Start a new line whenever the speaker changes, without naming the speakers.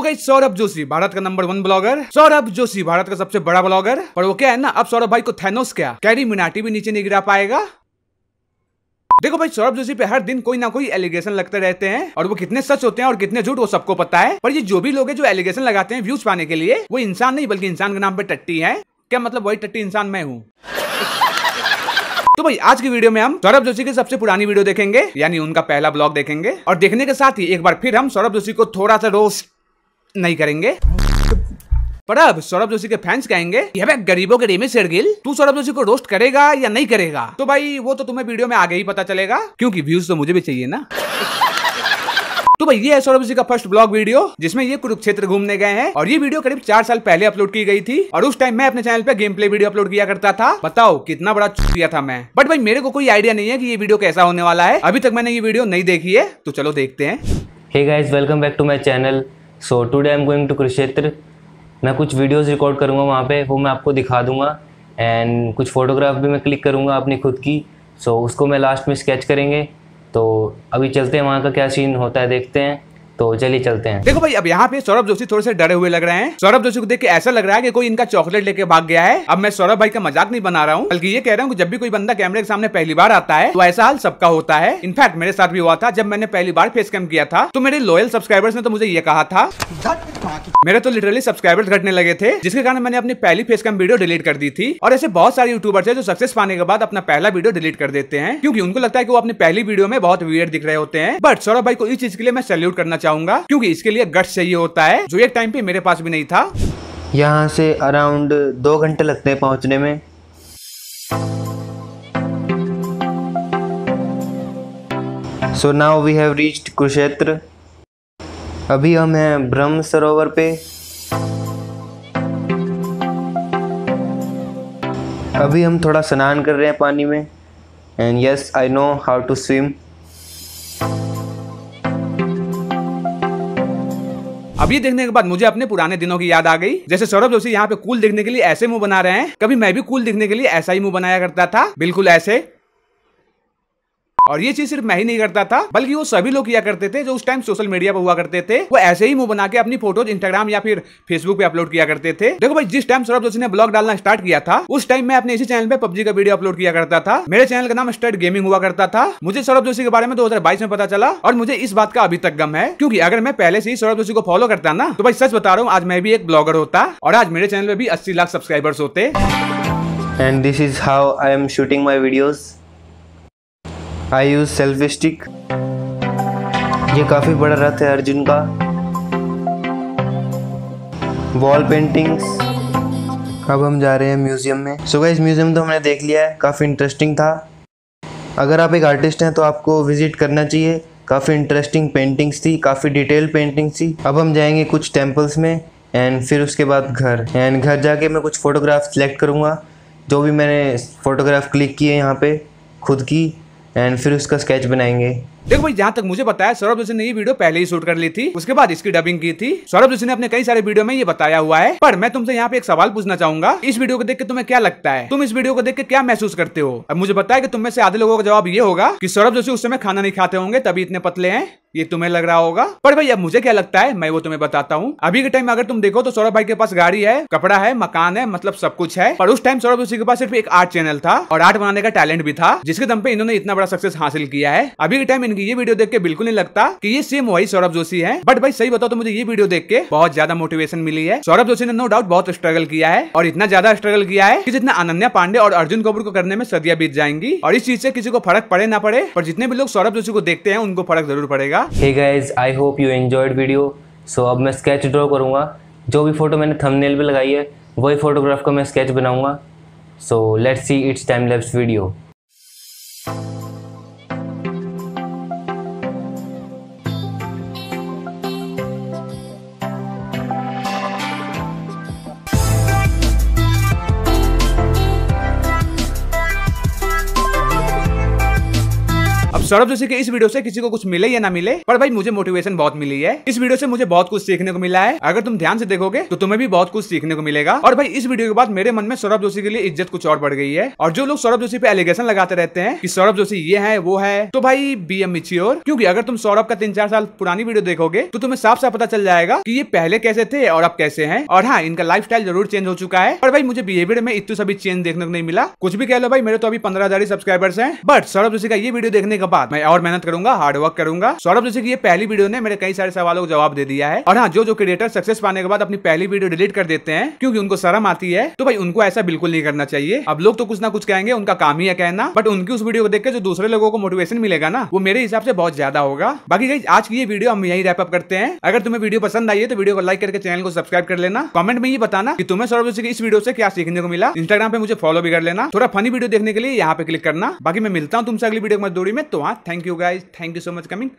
तो गई सौरभ जोशी भारत का number one blogger Saurabh Joshi Bharat का सबसे बड़ा ब्लॉगर पर वो क्या है ना अब सौरभ भाई को थेनोस क्या कैरी मिनाटी भी नीचे नहीं गिरा पाएगा देखो भाई सौरभ जोशी पे हर दिन कोई ना कोई एलिगेशन लगते रहते हैं और वो कितने सच होते हैं और कितने झूठ वो सबको पता है पर ये जो भी लोग है जो एलिगेशन लगाते हैं व्यूज पाने के लिए वो इंसान नहीं बल्कि इंसान के नाम पे टट्टी है क्या मतलब वही टट्टी इंसान मैं हूँ तो भाई आज की वीडियो में हम सौरभ जोशी की सबसे पुरानी वीडियो देखेंगे यानी उनका पहला ब्लॉग देखेंगे और देखने के साथ ही एक बार फिर हम सौरभ जोशी को थोड़ा सा रोस्ट नहीं करेंगे पर अब सौरभ जोशी के फैंस कहेंगे ये भाई गरीबों के रेमी शेरगिल तू सौरभ जोशी को रोस्ट करेगा या नहीं करेगा तो भाई वो तो तुम्हें वीडियो में आगे ही पता चलेगा क्योंकि व्यूज तो मुझे भी चाहिए ना तो भाई ये है सौरभ जी का फर्स्ट ब्लॉग वीडियो जिसमें ये कुरुक्षेत्र घूमने गए हैं और ये वीडियो करीब चार साल पहले अपलोड की गई थी और उस टाइम मैं अपने चैनल पे गेम प्ले वीडियो अपलोड किया करता था बताओ कितना बड़ा किया था मैं बट भाई मेरे को कोई आइडिया नहीं है कि ये वीडियो कैसा होने वाला है अभी तक मैंने ये वीडियो नहीं देखी है तो चलो देखते हैं
hey guys welcome back to my channel so today I am going to Kurukshetra मैं कुछ वीडियोस रिकॉर्ड करूँगा वहाँ पे वो मैं आपको दिखा दूँगा एंड कुछ फ़ोटोग्राफ भी मैं क्लिक करूँगा अपनी खुद की सो so, उसको मैं लास्ट में स्केच करेंगे तो अभी चलते हैं वहाँ का क्या सीन होता है देखते हैं तो चलिए चलते हैं
देखो भाई अब यहाँ पे सौरभ जोशी थोड़े से डरे हुए लग रहे हैं सौरभ जोशी को देख के ऐसा लग रहा है कि कोई इनका चॉकलेट लेके भाग गया है अब मैं सौरभ भाई का मजाक नहीं बना रहा हूँ बल्कि ये कह रहा हूँ जब भी कोई बंदा कैमरे के सामने पहली बार आता है तो ऐसा हाल सबका होता है इनफैक्ट मेरे साथ भी हुआ था जब मैंने पहली बार फेस कैम किया था तो मेरे लॉयल सब्सक्राइबर्स ने तो मुझे ये कहा था मेरे तो लिटरली सब्सक्राइबर्स घटने लगे थे जिसके कारण मैंने अपनी पहली फेस कैम वीडियो डिलीट कर दी थी और ऐसे बहुत सारे यूट्यूबर्स है जो सक्सेस पाने के बाद अपना पहला वीडियो डिलीट कर देते हैं क्योंकि उनको लगता है कि वो अपनी पहली वीडियो में बहुत वीडियो दिख रहे होते हैं बट सौरभ भाई को इस चीज के लिए मैं सैल्यूट करना चाहूँ चाहूंगा क्योंकि इसके लिए गट्स चाहिए होता है जो एक टाइम पे मेरे पास भी नहीं था
यहाँ से अराउंड दो घंटे लगते हैं पहुंचने में so now we have reached Kurukshetra अभी हम हैं ब्रह्म सरोवर पे अभी हम थोड़ा स्नान कर रहे हैं पानी में and yes I know how to swim
अब ये देखने के बाद मुझे अपने पुराने दिनों की याद आ गई जैसे सौरभ जोशी यहाँ पे कूल देखने के लिए ऐसे मुंह बना रहे हैं कभी मैं भी कूल देखने के लिए ऐसा ही मुंह बनाया करता था बिल्कुल ऐसे और ये चीज सिर्फ मैं ही नहीं करता था बल्कि वो सभी लोग किया करते थे जो उस टाइम सोशल मीडिया पर हुआ करते थे वो ऐसे ही मुंह बना के अपनी फोटोज इंस्टाग्राम या फिर फेसबुक पे अपलोड किया करते थे देखो भाई जिस टाइम सौरभ जोशी ने ब्लॉग डालना स्टार्ट किया था उस टाइम मैं अपने इसी चैनल पे पब्जी का वीडियो अपलोड किया करता था मेरे चैनल का नाम स्टेट गेमिंग हुआ करता था मुझे सौरभ जोशी के बारे में दो में पता चला और मुझे इस बात का अभी तक गम है क्योंकि अगर मैं पहले से ही सौरभ जोशी को फॉलो करता ना तो भाई सच बता रहा हूँ आज मैं भी एक ब्लॉगर होता और आज मेरे चैनल पे भी अस्सी लाख सब्सक्राइबर्स होते
and this is how I am shooting my videos I use self stick ये काफ़ी बड़ा रथ है अर्जुन का वॉल पेंटिंग्स अब हम जा रहे हैं म्यूज़ियम में सो इस म्यूज़ियम तो हमने देख लिया है काफ़ी इंटरेस्टिंग था अगर आप एक आर्टिस्ट हैं तो आपको विजिट करना चाहिए काफ़ी इंटरेस्टिंग पेंटिंग्स थी काफ़ी डिटेल पेंटिंग्स थी अब हम जाएंगे कुछ टेम्पल्स में एंड फिर उसके बाद घर एंड घर जाके मैं कुछ फ़ोटोग्राफ सेलेक्ट करूँगा जो भी मैंने फ़ोटोग्राफ क्लिक किए यहाँ पे खुद की एंड फिर उसका स्केच बनाएंगे
देखो भाई जहाँ तक मुझे बताया सौरभ जोशी ने ये वीडियो पहले ही शूट कर ली थी उसके बाद इसकी डबिंग की थी सौरभ जोशी ने अपने कई सारे वीडियो में ये बताया हुआ है पर मैं तुमसे यहाँ पे एक सवाल पूछना चाहूंगा इस वीडियो को देख के तुम्हें क्या लगता है तुम इस वीडियो को देख के क्या महसूस करते हो अब मुझे बताया कि तुम में से आधे लोगों का जवाब ये होगा की सौरभ जोशी उस समय खाना नहीं खाते होंगे तभी इतने पतले है ये तुम्हें लग रहा होगा पर भाई अब मुझे क्या लगता है मैं वो तुम्हें बताता हूँ अभी के टाइम में अगर तुम देखो तो सौरभ भाई के पास गाड़ी है कपड़ा है मकान है मतलब सब कुछ है पर उस टाइम सौरभ जोशी के पास सिर्फ एक आर्ट चैनल था और आर्ट बनाने का टैलेंट भी था जिसके दम पे इन्होंने इतना बड़ा सक्सेस हासिल किया है अभी के टाइम इनकी ये वीडियो देख के बिल्कुल नहीं लगता कि ये सेम वही सौरभ जोशी है बट भाई सही बताओ तो मुझे ये वीडियो देख के बहुत ज्यादा मोटिवेशन मिली है सौरभ जोशी ने नो डाउट बहुत स्ट्रगल किया है और इतना ज्यादा स्ट्रगल किया है कि जितना अनन्या पांडे और अर्जुन कपूर को करने में सदिया बीत जाएंगी और इस चीज से किसी को फर्क पड़े ना पड़े पर जितने भी लोग सौरभ जोशी को देखते हैं उनको फर्क जरूर पड़ेगा
I hope you enjoyed video सो अब मैं स्केच ड्रॉ करूंगा जो भी फोटो मैंने थंबनेल पे लगाई है वही फोटोग्राफ को मैं स्केच बनाऊंगा so let's see it's time lapse video
अब सौरभ जोशी के इस वीडियो से किसी को कुछ मिले या ना मिले पर भाई मुझे मोटिवेशन बहुत मिली है इस वीडियो से मुझे बहुत कुछ सीखने को मिला है अगर तुम ध्यान से देखोगे तो तुम्हें भी बहुत कुछ सीखने को मिलेगा और भाई इस वीडियो के बाद मेरे मन में सौरभ जोशी के लिए इज्जत कुछ और बढ़ गई है और जो लोग सौरभ जोशी पे एलिगेशन लगाते रहते हैं कि सौरभ जोशी ये है वो है तो भाई बी एम मिच्योर क्योंकि अगर तुम सौरभ का तीन चार साल पुरानी वीडियो देखोगे तो तुम्हें साफ साफ पता चल जाएगा कि ये पहले कैसे थे और अब कैसे है और हाँ इनका लाइफ जरूर चेंज हो चुका है पर भाई मुझे बिहेवियर में इतनी सभी चेंज देखने को नहीं मिला कुछ भी कह लो भाई मेरे तो अभी पंद्रह हजार ही सब्सक्राइबर्स है बट सौरभ जोशी का ये वीडियो देखने का बाद मैं और मेहनत करूंगा हार्डवर्क करूंगा सौरभ जैसे की पहली वीडियो ने मेरे कई सारे सवालों का जवाब दे दिया है और हाँ जो जो क्रिएटर सक्सेस पाने के बाद अपनी पहली वीडियो डिलीट कर देते हैं क्योंकि उनको शर्म आती है तो भाई उनको ऐसा बिल्कुल नहीं करना चाहिए अब लोग तो कुछ ना कुछ कहेंगे उनका काम ही है कहना बट उनकी उस वीडियो को देख के जो दूसरे लोगों को मोटिवेशन मिलेगा ना वो मेरे हिसाब से बहुत ज्यादा होगा बाकी गई आज की ये वीडियो हम यही रैपअप करते हैं अगर तुम्हें वीडियो पसंद आई है तो वीडियो को लाइक करके चैनल को सब्सक्राइब कर लेना कमेंट में ये बताना कि तुम्हें सौरभ जोशी की इस वीडियो से क्या सीखने को मिला इंस्टाग्राम पे मुझे फॉलो भी कर लेना थोड़ा फनी वीडियो देखने के लिए यहाँ पे क्लिक करना बाकी मैं मिलता हूँ तुमसे अगली वीडियो मजदूरी में तो so huh, thank you guys thank you so much coming